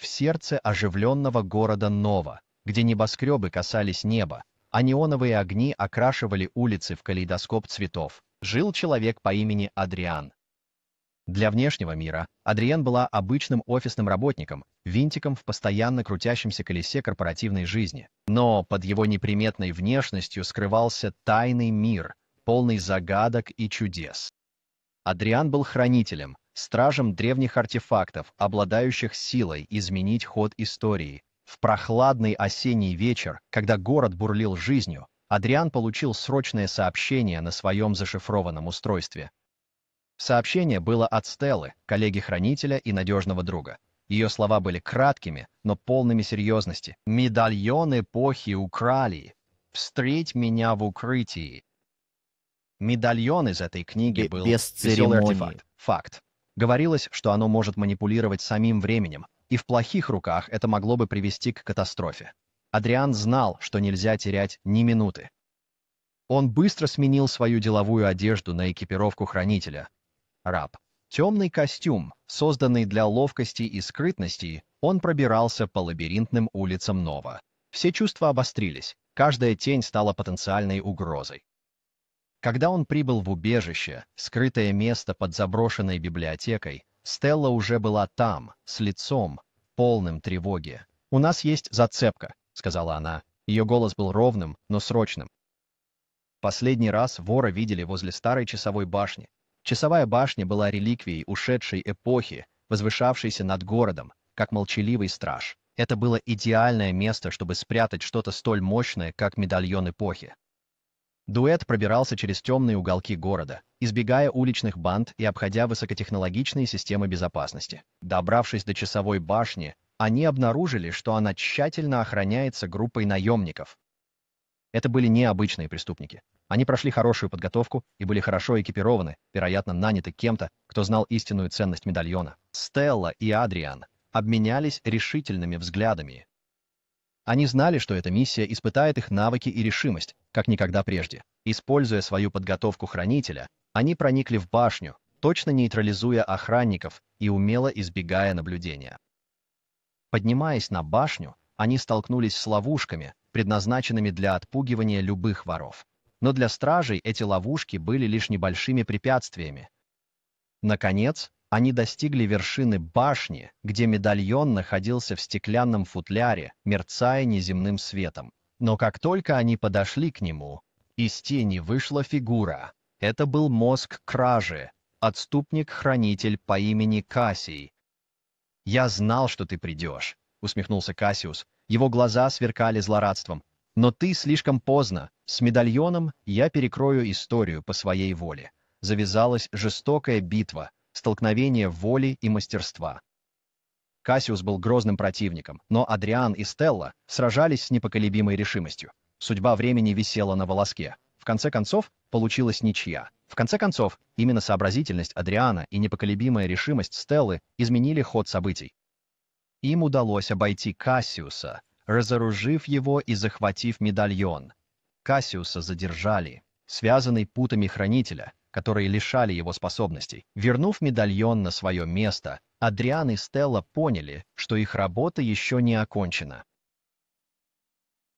в сердце оживленного города Нова, где небоскребы касались неба, а неоновые огни окрашивали улицы в калейдоскоп цветов, жил человек по имени Адриан. Для внешнего мира Адриан была обычным офисным работником, винтиком в постоянно крутящемся колесе корпоративной жизни. Но под его неприметной внешностью скрывался тайный мир, полный загадок и чудес. Адриан был хранителем, стражем древних артефактов, обладающих силой изменить ход истории. В прохладный осенний вечер, когда город бурлил жизнью, Адриан получил срочное сообщение на своем зашифрованном устройстве. Сообщение было от Стеллы, коллеги-хранителя и надежного друга. Ее слова были краткими, но полными серьезности. «Медальон эпохи украли! Встреть меня в укрытии!» Медальон из этой книги был Без церемонии. артефакт. Факт. Говорилось, что оно может манипулировать самим временем, и в плохих руках это могло бы привести к катастрофе. Адриан знал, что нельзя терять ни минуты. Он быстро сменил свою деловую одежду на экипировку хранителя. Раб. Темный костюм, созданный для ловкости и скрытности, он пробирался по лабиринтным улицам Нова. Все чувства обострились, каждая тень стала потенциальной угрозой. Когда он прибыл в убежище, скрытое место под заброшенной библиотекой, Стелла уже была там, с лицом, полным тревоги. «У нас есть зацепка», — сказала она. Ее голос был ровным, но срочным. Последний раз вора видели возле старой часовой башни. Часовая башня была реликвией ушедшей эпохи, возвышавшейся над городом, как молчаливый страж. Это было идеальное место, чтобы спрятать что-то столь мощное, как медальон эпохи. Дуэт пробирался через темные уголки города, избегая уличных банд и обходя высокотехнологичные системы безопасности. Добравшись до часовой башни, они обнаружили, что она тщательно охраняется группой наемников. Это были необычные преступники. Они прошли хорошую подготовку и были хорошо экипированы, вероятно, наняты кем-то, кто знал истинную ценность медальона. Стелла и Адриан обменялись решительными взглядами, они знали, что эта миссия испытает их навыки и решимость, как никогда прежде. Используя свою подготовку хранителя, они проникли в башню, точно нейтрализуя охранников и умело избегая наблюдения. Поднимаясь на башню, они столкнулись с ловушками, предназначенными для отпугивания любых воров. Но для стражей эти ловушки были лишь небольшими препятствиями. Наконец, они достигли вершины башни, где медальон находился в стеклянном футляре, мерцая неземным светом. Но как только они подошли к нему, из тени вышла фигура. Это был мозг кражи, отступник-хранитель по имени Кассий. «Я знал, что ты придешь», — усмехнулся Кассиус. Его глаза сверкали злорадством. «Но ты слишком поздно. С медальоном я перекрою историю по своей воле». Завязалась жестокая битва, столкновение воли и мастерства. Кассиус был грозным противником, но Адриан и Стелла сражались с непоколебимой решимостью. Судьба времени висела на волоске. В конце концов, получилась ничья. В конце концов, именно сообразительность Адриана и непоколебимая решимость Стеллы изменили ход событий. Им удалось обойти Кассиуса, разоружив его и захватив медальон. Кассиуса задержали. Связанный путами хранителя, которые лишали его способностей. Вернув медальон на свое место, Адриан и Стелла поняли, что их работа еще не окончена.